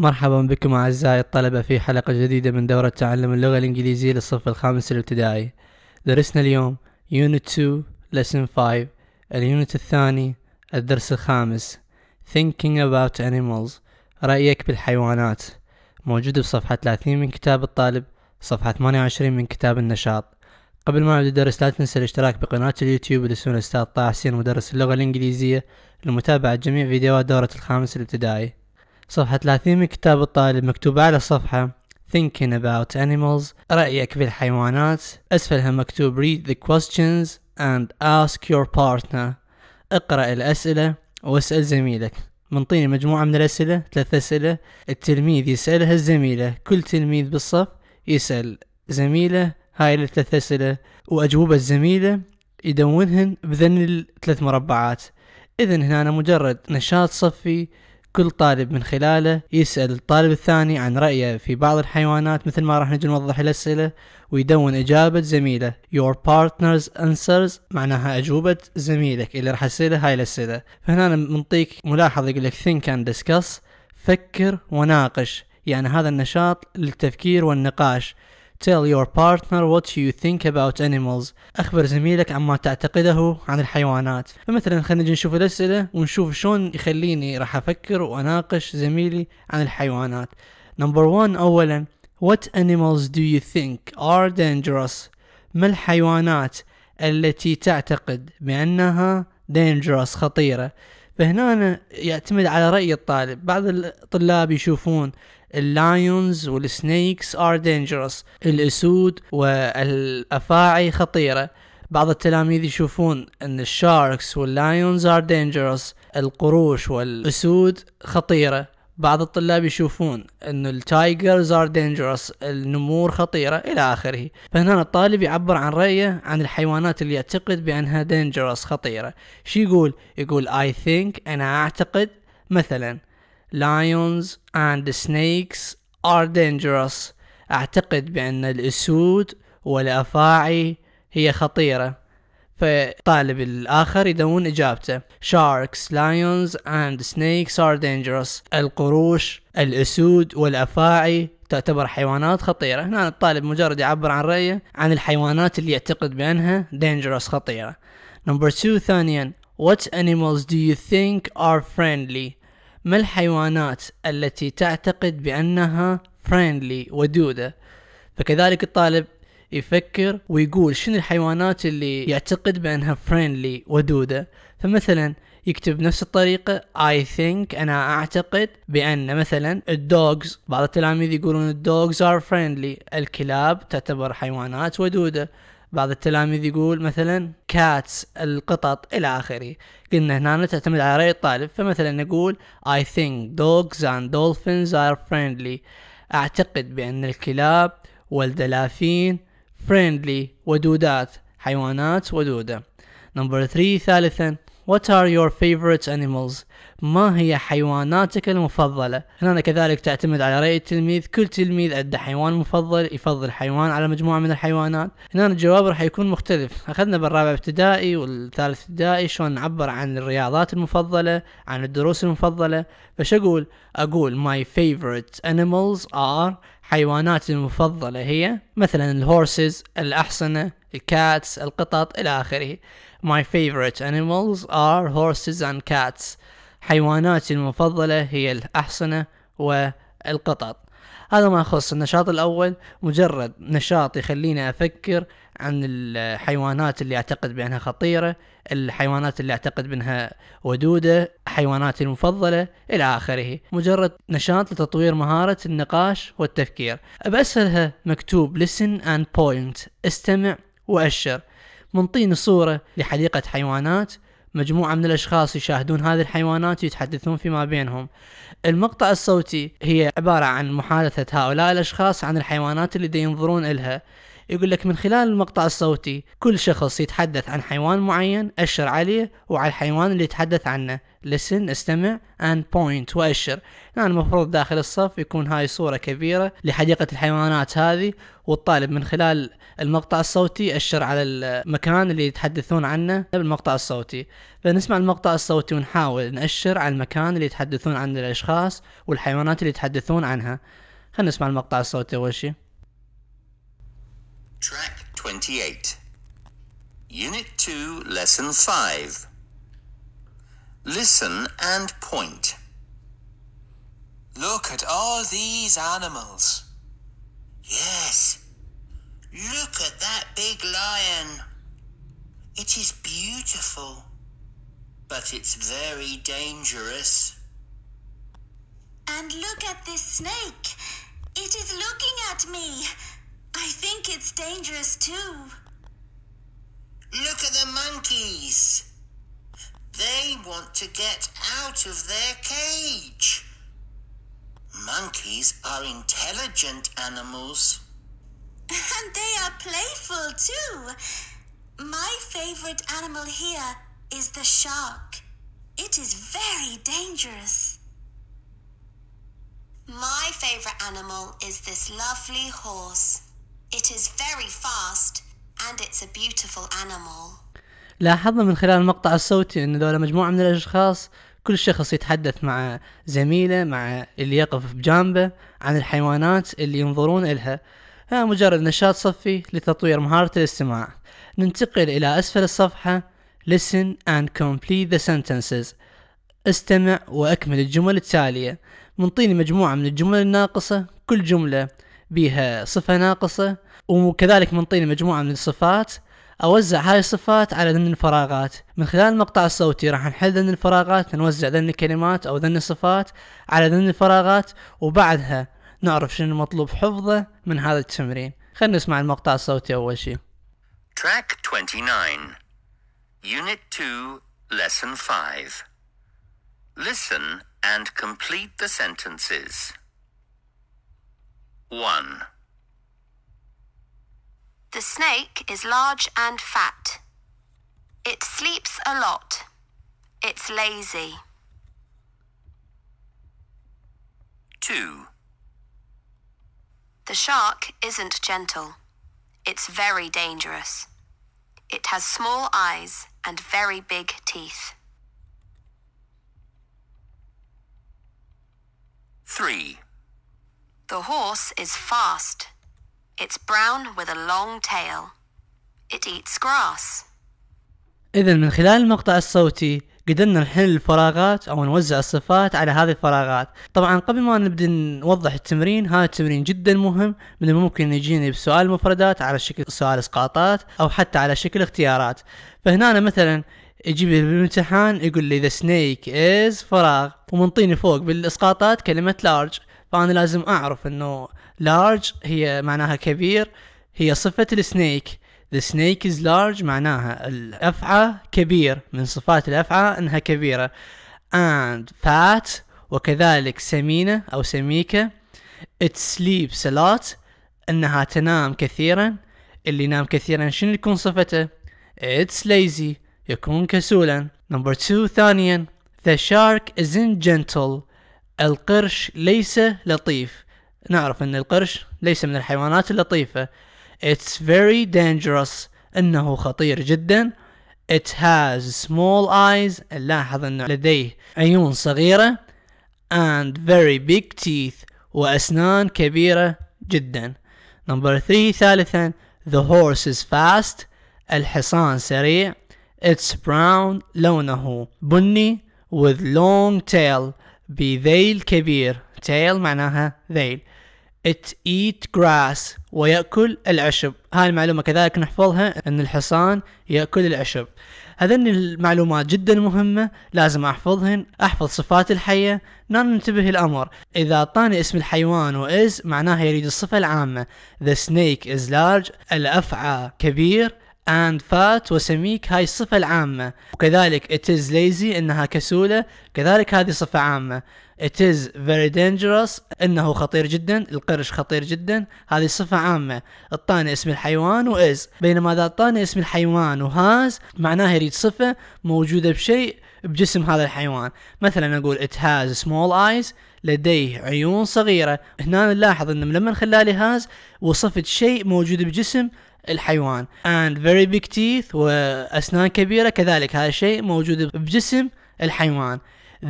مرحبا بكم أعزائي الطلبة في حلقة جديدة من دورة تعلم اللغة الإنجليزية للصف الخامس الابتدائي درسنا اليوم Unit 2 Lesson 5 اليونت الثاني الدرس الخامس Thinking about animals رأيك بالحيوانات موجودة بصفحة 30 من كتاب الطالب صفحة 28 من كتاب النشاط قبل ما نبدأ الدرس لا تنسى الاشتراك بقناة اليوتيوب لسون الأستاذ طه حسين مدرس اللغة الإنجليزية لمتابعة جميع فيديوهات دورة الخامس الابتدائي صفحة 30 من كتاب الطالب مكتوب على الصفحة Thinking about animals رأيك بالحيوانات أسفلها مكتوب read the questions and ask your partner اقرأ الأسئلة واسأل زميلك منطيني مجموعة من الأسئلة ثلاث أسئلة التلميذ يسألها الزميلة كل تلميذ بالصف يسأل زميله هاي الثلاث أسئلة وأجوبة الزميلة يدونهن بذن الثلاث مربعات إذن هنا أنا مجرد نشاط صفي كل طالب من خلاله يسأل الطالب الثاني عن رأيه في بعض الحيوانات مثل ما راح نجي نوضح الأسئلة ويدون إجابة زميله your partner's answers معناها أجوبة زميلك اللي راح أسأله هاي الأسئلة فهنا منطيك ملاحظة يقول لك think and discuss فكر وناقش يعني هذا النشاط للتفكير والنقاش Tell your partner what you think about animals أخبر زميلك عما تعتقده عن الحيوانات فمثلا خلينا نجي نشوف الأسئلة ونشوف شلون يخليني راح أفكر وأناقش زميلي عن الحيوانات نمبر 1 أولا What animals do you think are dangerous ما الحيوانات التي تعتقد بأنها dangerous خطيرة فهنا يعتمد على رأي الطالب بعض الطلاب يشوفون اللايونز والسنيكس ار دينجرس الاسود والافاعي خطيره بعض التلاميذ يشوفون ان الشاركس واللايونز ار دينجرس القروش والاسود خطيره بعض الطلاب يشوفون ان التايجرز ار دينجرس النمور خطيره الى اخره فهنا الطالب يعبر عن رايه عن الحيوانات اللي يعتقد بانها دينجرس خطيره شو يقول يقول اي ثينك انا اعتقد مثلا lions and snakes are dangerous أعتقد بأن الأسود والأفاعي هي خطيرة فالطالب الآخر يدون إجابته sharks, lions and snakes are dangerous القروش الأسود والأفاعي تعتبر حيوانات خطيرة هنا الطالب مجرد يعبر عن رأيه عن الحيوانات اللي يعتقد بأنها dangerous خطيرة number two ثانيا what animals do you think are friendly ما الحيوانات التي تعتقد بأنها فريندلي ودودة فكذلك الطالب يفكر ويقول شنو الحيوانات اللي يعتقد بأنها فريندلي ودودة فمثلا يكتب نفس الطريقة I think أنا أعتقد بأن مثلا الدوغز بعض التلاميذ يقولون الدوغز are friendly الكلاب تعتبر حيوانات ودودة بعض التلاميذ يقول مثلا كاتس القطط الى اخره قلنا هنا تعتمد على راي الطالب فمثلا نقول I think dogs and dolphins are friendly اعتقد بان الكلاب والدلافين friendly ودودات حيوانات ودودة نمبر 3 ثالثا What are your favorite animals? ما هي حيواناتك المفضلة؟ هنا كذلك تعتمد على رأي التلميذ، كل تلميذ عنده حيوان مفضل يفضل حيوان على مجموعة من الحيوانات، هنا الجواب راح يكون مختلف، أخذنا بالرابع ابتدائي والثالث ابتدائي شلون نعبر عن الرياضات المفضلة، عن الدروس المفضلة، فش أقول؟ أقول my favorite animals are حيواناتي المفضلة هي مثلا الهورسز، الأحصنة، الكاتس، القطط إلى آخره. My favorite animals are horses and cats. حيواناتي المفضلة هي الأحصنة والقطط هذا ما يخص النشاط الأول مجرد نشاط يخليني أفكر عن الحيوانات اللي أعتقد بأنها خطيرة الحيوانات اللي أعتقد بأنها ودودة حيواناتي المفضلة إلى آخره مجرد نشاط لتطوير مهارة النقاش والتفكير بأسهلها مكتوب listen and point استمع وأشر منطين صورة لحديقة حيوانات مجموعة من الأشخاص يشاهدون هذه الحيوانات ويتحدثون فيما بينهم المقطع الصوتي هي عبارة عن محادثة هؤلاء الأشخاص عن الحيوانات اللي ينظرون إلها يقول لك من خلال المقطع الصوتي كل شخص يتحدث عن حيوان معين أشر عليه وعلى الحيوان اللي يتحدث عنه listen استمع and point وأشر يعني المفروض داخل الصف يكون هاي صورة كبيرة لحديقة الحيوانات هذه والطالب من خلال المقطع الصوتي يأشر على المكان اللي يتحدثون عنه بالمقطع الصوتي فنسمع المقطع الصوتي ونحاول نأشر على المكان اللي يتحدثون عنه الأشخاص والحيوانات اللي يتحدثون عنها خلينا نسمع المقطع الصوتي أول شيء Track 28 Unit 2 Lesson 5 Listen and point. Look at all these animals. Yes. Look at that big lion. It is beautiful, but it's very dangerous. And look at this snake. It is looking at me. I think it's dangerous too. Look at the monkeys. They want to get out of their cage. Monkeys are intelligent animals. And they are playful too. My favorite animal here is the shark. It is very dangerous. My favorite animal is this lovely horse. It is very fast and it's a beautiful animal. لاحظنا من خلال المقطع الصوتي ان ذولا مجموعه من الاشخاص كل شخص يتحدث مع زميله مع اللي يقف بجانبه عن الحيوانات اللي ينظرون إلها ها مجرد نشاط صفي لتطوير مهارة الاستماع ننتقل إلى أسفل الصفحة Listen and complete the sentences استمع وأكمل الجمل التالية منطيني مجموعة من الجمل الناقصة كل جملة بها صفة ناقصة وكذلك منطيني مجموعة من الصفات اوزع هاي الصفات على ذن الفراغات من خلال المقطع الصوتي راح نحل ذن الفراغات نوزع ذن الكلمات او ذن الصفات على ذن الفراغات وبعدها نعرف شنو المطلوب حفظه من هذا التمرين خلينا نسمع المقطع الصوتي اول شيء Track 29 Unit 2 Lesson 5 Listen and complete the sentences 1 The snake is large and fat. It sleeps a lot. It's lazy. 2. The shark isn't gentle. It's very dangerous. It has small eyes and very big teeth. 3. The horse is fast. It's brown with a long tail. It eats grass. إذا من خلال المقطع الصوتي قدرنا نحل الفراغات أو نوزع الصفات على هذه الفراغات طبعا قبل ما نبدأ نوضح التمرين هذا التمرين جدا مهم من الممكن يجيني بسؤال مفردات على شكل سؤال اسقاطات أو حتى على شكل اختيارات فهنا أنا مثلا يجيب بالامتحان يقول لي ذا سنيك is فراغ ومنطيني فوق بالاسقاطات كلمة large فانا لازم اعرف انه لارج هي معناها كبير هي صفة السنيك the snake is large معناها الأفعى كبير من صفات الأفعى أنها كبيرة and fat وكذلك سمينة أو سميكة it sleeps a lot أنها تنام كثيرا اللي ينام كثيرا شنو يكون صفته it's lazy يكون كسولا number two ثانيا the shark isn't gentle القرش ليس لطيف نعرف أن القرش ليس من الحيوانات اللطيفة It's very dangerous إنه خطير جدا It has small eyes نلاحظ أنه لديه عيون صغيرة and very big teeth وأسنان كبيرة جدا Number three ثالثا The horse is fast الحصان سريع It's brown لونه بني with long tail بذيل كبير تيل معناها ذيل it eat grass ويأكل العشب هاي المعلومة كذلك نحفظها أن الحصان يأكل العشب هذين المعلومات جدا مهمة لازم أحفظهن أحفظ صفات الحية لا ننتبه الأمر إذا أعطاني اسم الحيوان وإز معناها يريد الصفة العامة the snake is large الأفعى كبير and fat وسميك هاي الصفة العامة وكذلك it is lazy إنها كسولة كذلك هذه صفة عامة it is very dangerous إنه خطير جدا القرش خطير جدا هذه صفة عامة الطاني اسم الحيوان و is بينما ذا الطاني اسم الحيوان و has معناه يريد صفة موجودة بشيء بجسم هذا الحيوان مثلا نقول it has small eyes لديه عيون صغيرة هنا نلاحظ انه لما نخلالي has وصفت شيء موجود بجسم الحيوان and very big teeth وأسنان كبيرة كذلك هذا الشيء موجود بجسم الحيوان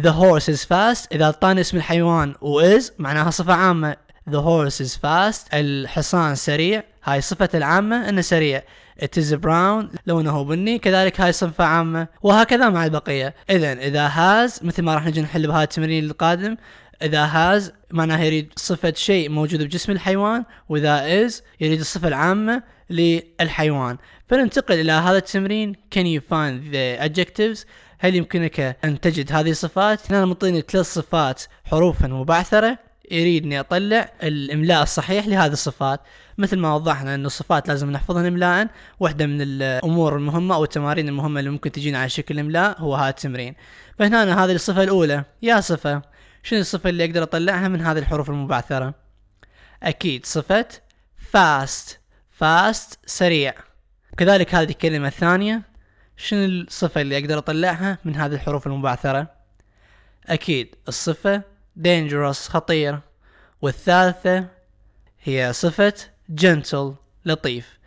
the horse is fast إذا طان اسم الحيوان و is معناها صفة عامة the horse is fast الحصان سريع هاي صفة العامة انه سريع it is brown لونه بني كذلك هاي صفة عامة وهكذا مع البقية اذا اذا has مثل ما راح نجي نحل بهذا التمرين القادم اذا has معناها يريد صفة شيء موجود بجسم الحيوان واذا is يريد الصفة العامة للحيوان فننتقل إلى هذا التمرين can you find the adjectives هل يمكنك أن تجد هذه الصفات هنا مطيني ثلاث صفات حروفا مبعثرة يريدني اطلع الاملاء الصحيح لهذه الصفات مثل ما وضحنا ان الصفات لازم نحفظها املاء واحده من الامور المهمه او التمارين المهمه اللي ممكن تجينا على شكل املاء هو هذا التمرين فهنا أنا هذه الصفه الاولى يا صفه شنو الصفه اللي اقدر اطلعها من هذه الحروف المبعثره اكيد صفه fast فاست سريع كذلك هذه الكلمة الثانية شنو الصفة اللي أقدر أطلعها من هذه الحروف المبعثرة أكيد الصفة dangerous خطير والثالثة هي صفة gentle لطيف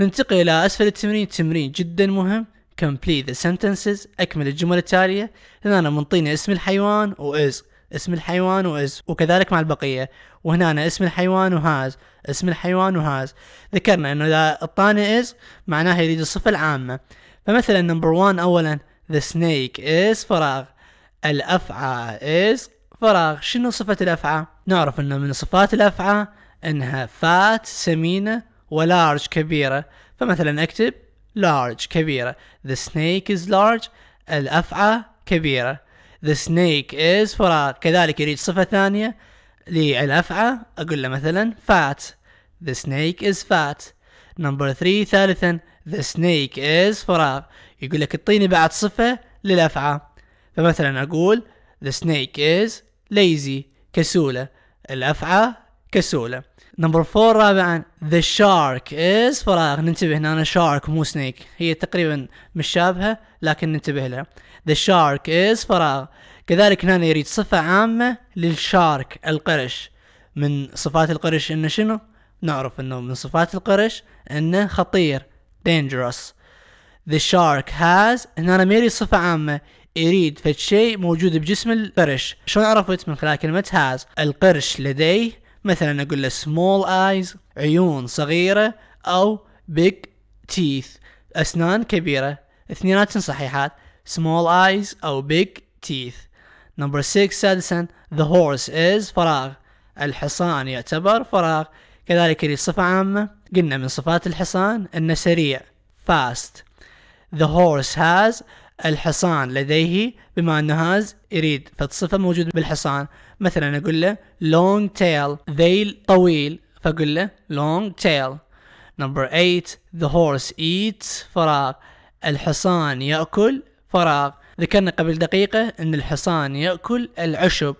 ننتقل إلى أسفل التمرين تمرين جدا مهم complete the sentences أكمل الجمل التالية هنا أنا منطيني اسم الحيوان وإز اسم الحيوان وإز وكذلك مع البقية وهنا أنا اسم الحيوان وهاز اسم الحيوان وهاز ذكرنا أنه إذا الطانة إز معناها يريد الصفة العامة فمثلا نمبر 1 أولا ذا سنيك از فراغ الأفعى از فراغ شنو صفة الأفعى؟ نعرف أنه من صفات الأفعى أنها فات سمينة ولارج كبيرة فمثلا أكتب لارج كبيرة ذا سنيك از لارج الأفعى كبيرة ذا سنيك از فراغ كذلك يريد صفة ثانية للأفعى أقول له مثلا فات ذا سنيك از فات نمبر ثري ثالثا ذا سنيك از فراغ يقول لك اعطيني بعد صفة للأفعى فمثلا أقول ذا سنيك از lazy كسولة الأفعى كسوله نمبر فور رابعا ذا شارك از فراغ ننتبه هنا شارك مو سنيك هي تقريبا مشابهه لكن ننتبه لها ذا شارك از فراغ كذلك هنا يريد صفه عامه للشارك القرش من صفات القرش انه شنو نعرف انه من صفات القرش انه خطير dangerous the shark has هنا ما يريد صفة عامة يريد فد شيء موجود بجسم القرش شلون عرفت من خلال كلمة has القرش لديه مثلا اقول له سمول ايز عيون صغيره او بيج تيث اسنان كبيره اثنيناتهم صحيحات small eyes او big teeth number 6 سادسا the horse is فراغ الحصان يعتبر فراغ كذلك لي صفة عامة قلنا من صفات الحصان انه سريع fast the horse has الحصان لديه بما انه has يريد فالصفة موجودة بالحصان مثلا اقول له long tail ذيل طويل فاقول له long tail نمبر 8 the horse eats فراغ الحصان يأكل فراغ ذكرنا قبل دقيقة ان الحصان يأكل العشب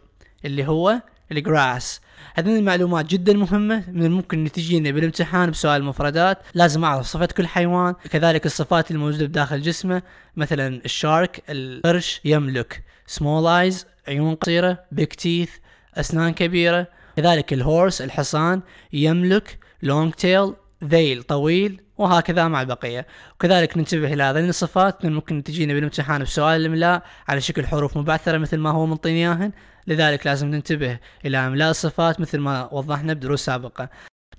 اللي هو الجراس هذه المعلومات جدا مهمة من الممكن ان تجينا بالامتحان بسؤال المفردات لازم اعرف صفة كل حيوان كذلك الصفات الموجودة بداخل جسمه مثلا الشارك القرش يملك سمول ايز عيون قصيرة بيك تيث أسنان كبيرة كذلك الهورس الحصان يملك لونج تيل ذيل طويل وهكذا مع البقية وكذلك ننتبه إلى هذين الصفات ممكن تجينا بالامتحان بسؤال الإملاء على شكل حروف مبعثرة مثل ما هو منطينا إياهن لذلك لازم ننتبه إلى إملاء الصفات مثل ما وضحنا بدروس سابقة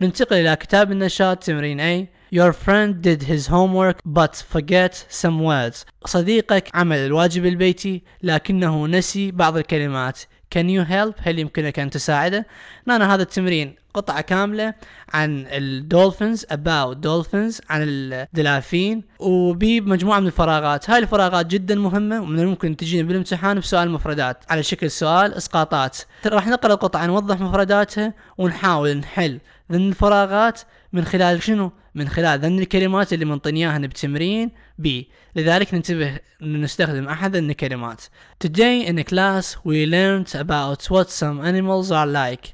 ننتقل إلى كتاب النشاط تمرين A Your friend did his homework but forget some words. صديقك عمل الواجب البيتي لكنه نسي بعض الكلمات. Can you help؟ هل يمكنك أن تساعده؟ نانا نعم، هذا التمرين قطعة كاملة عن الدولفينز about dolphins عن الدلافين وبمجموعة من الفراغات هاي الفراغات جدا مهمة ومن الممكن تجينا بالامتحان بسؤال مفردات على شكل سؤال اسقاطات راح نقرأ القطعة نوضح مفرداتها ونحاول نحل ضمن الفراغات من خلال شنو من خلال ذن الكلمات اللي منطينياهن بتمرين بي لذلك ننتبه أن نستخدم أحد ذن الكلمات Today in class we learned about what some animals are like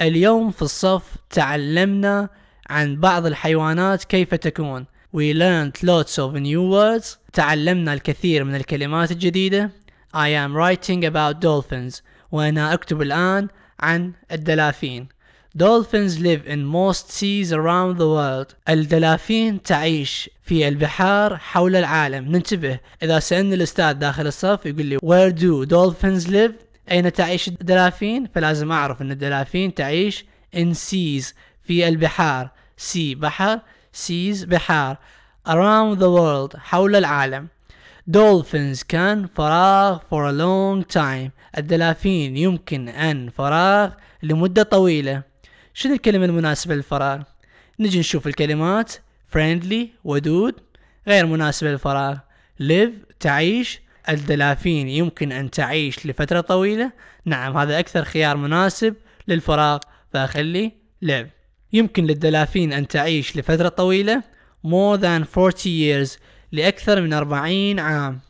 اليوم في الصف تعلمنا عن بعض الحيوانات كيف تكون We learned lots of new words تعلمنا الكثير من الكلمات الجديدة I am writing about dolphins وأنا أكتب الآن عن الدلافين Dolphins live in most seas around the world. الدلافين تعيش في البحار حول العالم. ننتبه إذا سألني الأستاذ داخل الصف يقول لي Where do dolphins live? أين تعيش الدلافين؟ فلازم أعرف أن الدلافين تعيش in seas في البحار. سي بحر seas بحار around the world حول العالم. Dolphins can فراغ for a long time الدلافين يمكن أن فراغ لمدة طويلة شنو الكلمة المناسبة للفراغ نجي نشوف الكلمات friendly ودود غير مناسبة للفراغ live تعيش الدلافين يمكن أن تعيش لفترة طويلة نعم هذا أكثر خيار مناسب للفراغ فأخلي live يمكن للدلافين أن تعيش لفترة طويلة more than 40 years لأكثر من 40 عام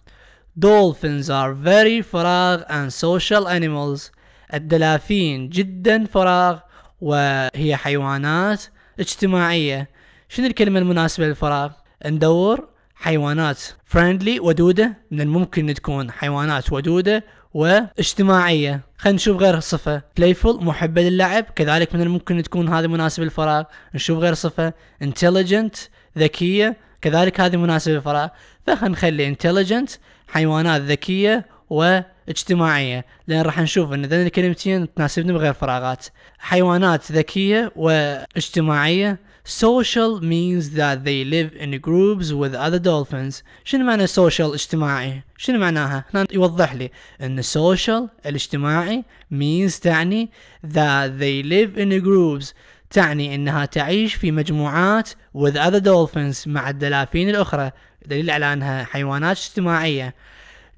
Dolphins are very فراغ and social animals الدلافين جدا فراغ وهي حيوانات اجتماعية شنو الكلمة المناسبة للفراغ ندور حيوانات فريندلي ودودة من الممكن تكون حيوانات ودودة واجتماعية خلينا نشوف غير صفة playful محبة للعب كذلك من الممكن تكون هذه مناسبة للفراغ نشوف غير صفة intelligent ذكية كذلك هذه مناسبة للفراغ فخلينا نخلي intelligent حيوانات ذكية و اجتماعيه لان راح نشوف ان ذن الكلمتين تناسبني بغير فراغات حيوانات ذكيه واجتماعيه social means that they live in groups with other dolphins شنو معنى social اجتماعي شنو معناها هنا يوضح لي ان social الاجتماعي means تعني that they live in groups تعني انها تعيش في مجموعات with other dolphins مع الدلافين الاخرى دليل على انها حيوانات اجتماعيه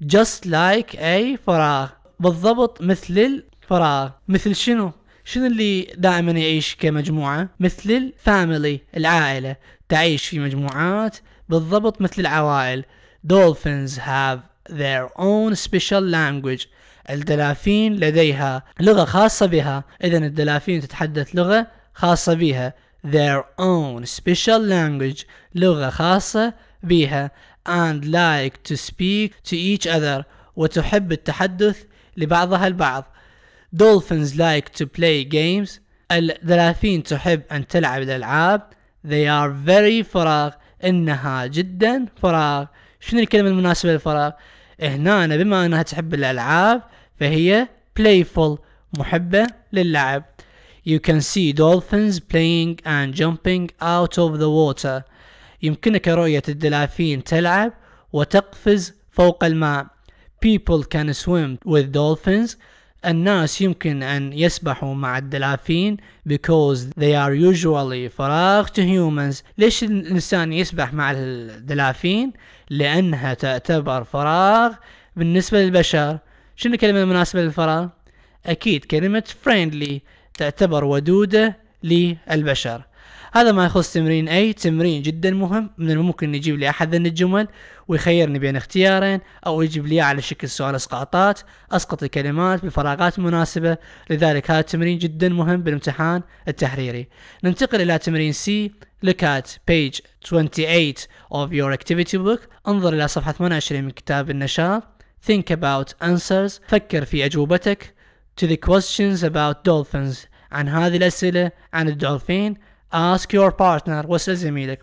just like a فراغ بالضبط مثل الفراغ مثل شنو شنو اللي دائما يعيش كمجموعة مثل الفاميلي العائلة تعيش في مجموعات بالضبط مثل العوائل dolphins have their own special language الدلافين لديها لغة خاصة بها إذا الدلافين تتحدث لغة خاصة بها their own special language لغة خاصة بها and like to speak to each other وتحب التحدث لبعضها البعض Dolphins like to play games الدلافين تحب أن تلعب الألعاب They are very فراغ إنها جدا فراغ شنو الكلمة المناسبة للفراغ؟ هنا أنا بما أنها تحب الألعاب فهي playful محبة للعب You can see dolphins playing and jumping out of the water يمكنك رؤية الدلافين تلعب وتقفز فوق الماء people can swim with dolphins الناس يمكن أن يسبحوا مع الدلافين because they are usually فراغ to humans ليش الإنسان يسبح مع الدلافين لأنها تعتبر فراغ بالنسبة للبشر شنو الكلمة المناسبة للفراغ أكيد كلمة friendly تعتبر ودودة للبشر هذا ما يخص تمرين اي تمرين جدا مهم من الممكن يجيب لي احد ذن الجمل ويخيرني بين اختيارين او يجيب لي على شكل سؤال اسقاطات اسقط الكلمات بفراغات مناسبة لذلك هذا التمرين جدا مهم بالامتحان التحريري ننتقل الى تمرين سي Look at page 28 of your activity book انظر الى صفحة 28 من كتاب النشاط Think about answers فكر في أجوبتك to the questions about dolphins عن هذه الأسئلة عن الدولفين ask your partner واسأل زميلك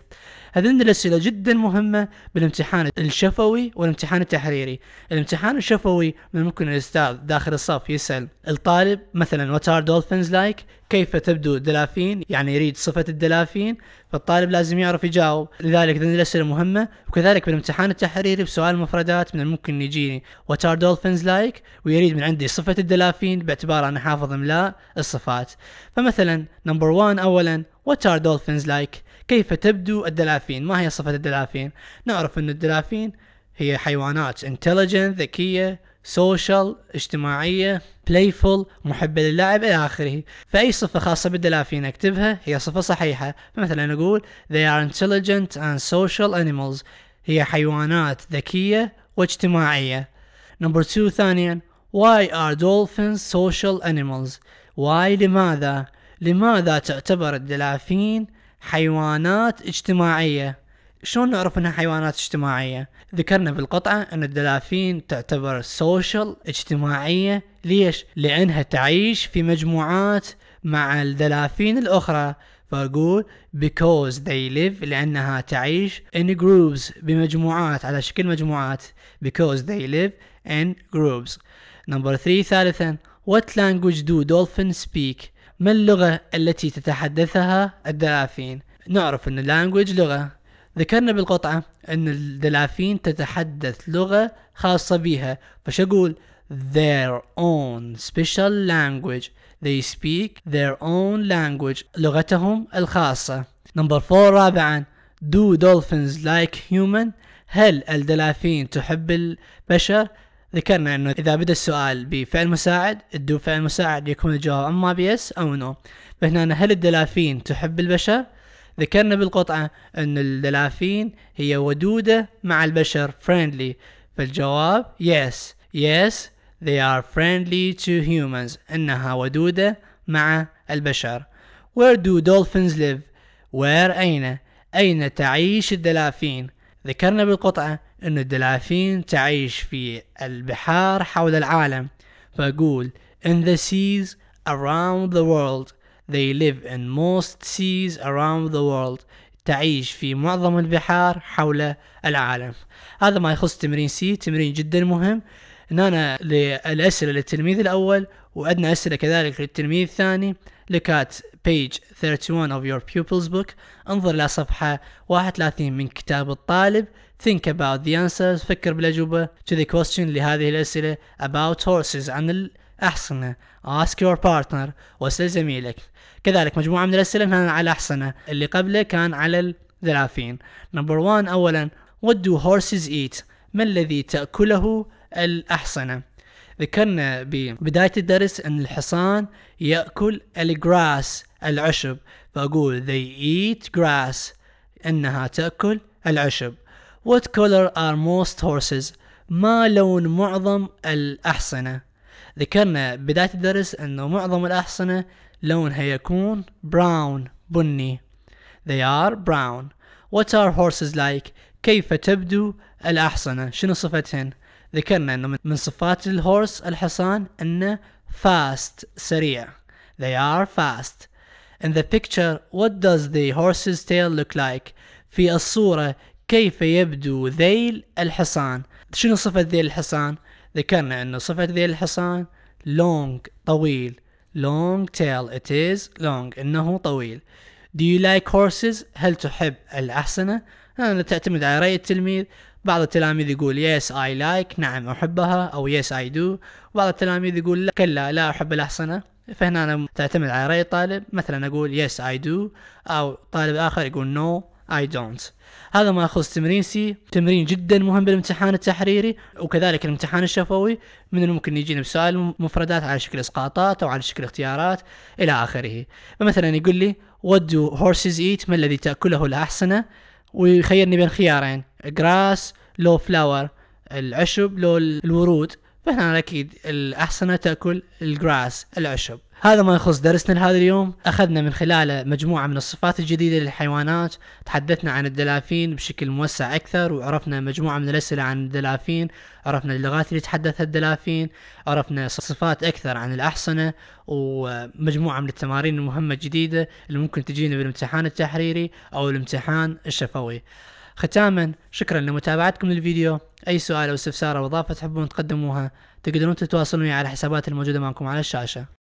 هذين الأسئلة جدا مهمة بالامتحان الشفوي والامتحان التحريري الامتحان الشفوي من ممكن الأستاذ داخل الصف يسأل الطالب مثلا what are dolphins like كيف تبدو الدلافين يعني يريد صفة الدلافين فالطالب لازم يعرف يجاوب لذلك هذه الأسئلة مهمة وكذلك بالامتحان التحريري بسؤال المفردات من الممكن يجيني what are dolphins like ويريد من عندي صفة الدلافين باعتبار أنا حافظ إملاء الصفات فمثلا نمبر 1 أولا What are dolphins like? كيف تبدو الدلافين؟ ما هي صفة الدلافين؟ نعرف أن الدلافين هي حيوانات intelligent ذكية سوشيال اجتماعية بلايفول محبة للعب إلى آخره فأي صفة خاصة بالدلافين أكتبها هي صفة صحيحة فمثلا نقول they are intelligent and social animals هي حيوانات ذكية واجتماعية نمبر 2 ثانيا why are dolphins social animals why لماذا لماذا تعتبر الدلافين حيوانات اجتماعية شلون نعرف انها حيوانات اجتماعية ذكرنا بالقطعة ان الدلافين تعتبر سوشيال اجتماعية ليش لانها تعيش في مجموعات مع الدلافين الاخرى فاقول because they live لانها تعيش in groups بمجموعات على شكل مجموعات because they live in groups number 3 ثالثا what language do dolphins speak ما اللغة التي تتحدثها الدلافين نعرف أن اللانجوج لغة ذكرنا بالقطعة أن الدلافين تتحدث لغة خاصة بها فش اقول their own special language they speak their own language لغتهم الخاصة نمبر فور رابعا do dolphins like human هل الدلافين تحب البشر ذكرنا انه اذا بدا السؤال بفعل مساعد الدو فعل مساعد يكون الجواب اما بيس او نو فهنا هل الدلافين تحب البشر ذكرنا بالقطعة أن الدلافين هي ودودة مع البشر friendly فالجواب yes yes they are friendly to humans إنها ودودة مع البشر where do dolphins live where أين أين تعيش الدلافين ذكرنا بالقطعة أن الدلافين تعيش في البحار حول العالم فأقول in the seas around the world they live in most seas around the world تعيش في معظم البحار حول العالم هذا ما يخص تمرين سي تمرين جدا مهم هنا للأسئلة للتلميذ الأول وعندنا أسئلة كذلك للتلميذ الثاني look at page 31 of your pupil's book انظر إلى صفحة 31 من كتاب الطالب think about the answers فكر بالأجوبة to the question لهذه الأسئلة about horses عن الأحصنة ask your partner واسأل زميلك كذلك مجموعة من الأسئلة كان على الأحصنة اللي قبله كان على الدلافين نمبر one أولا what do horses eat ما الذي تأكله الأحصنة ذكرنا ببداية الدرس أن الحصان يأكل الجراس العشب فأقول they eat grass أنها تأكل العشب What color are most horses? ما لون معظم الأحصنة؟ ذكرنا بداية الدرس أنه معظم الأحصنة لونها يكون براون بني. They are brown. What are horses like? كيف تبدو الأحصنة؟ شنو صفتهن؟ ذكرنا أنه من صفات الهورس الحصان أنه fast سريع. They are fast. In the picture, what does the horse's tail look like? في الصورة كيف يبدو ذيل الحصان شنو صفة ذيل الحصان ذكرنا أن صفة ذيل الحصان long طويل long tail it is long إنه طويل do you like horses هل تحب الأحصنة أنا تعتمد على رأي التلميذ بعض التلاميذ يقول yes I like نعم أحبها أو yes I do بعض التلاميذ يقول لا كلا لا أحب الأحصنة فهنا أنا تعتمد على رأي الطالب مثلا أقول yes I do أو طالب آخر يقول no I don't هذا ما يخص تمرين سي تمرين جدا مهم بالامتحان التحريري وكذلك الامتحان الشفوي من الممكن يجينا بسؤال مفردات على شكل اسقاطات او على شكل اختيارات الى اخره فمثلا يقول لي what do horses eat ما الذي تاكله الاحصنه ويخيرني بين خيارين grass لو فلاور العشب لو الورود فهنا اكيد الاحصنه تاكل الجراس العشب هذا ما يخص درسنا لهذا اليوم أخذنا من خلاله مجموعة من الصفات الجديدة للحيوانات تحدثنا عن الدلافين بشكل موسع أكثر وعرفنا مجموعة من الأسئلة عن الدلافين عرفنا اللغات اللي تحدثها الدلافين عرفنا صفات أكثر عن الأحصنة ومجموعة من التمارين المهمة الجديدة اللي ممكن تجينا بالامتحان التحريري أو الامتحان الشفوي ختاما شكرا لمتابعتكم للفيديو اي سؤال او استفسار او اضافه تحبون تقدموها تقدرون تتواصلون على الحسابات الموجوده معكم على الشاشه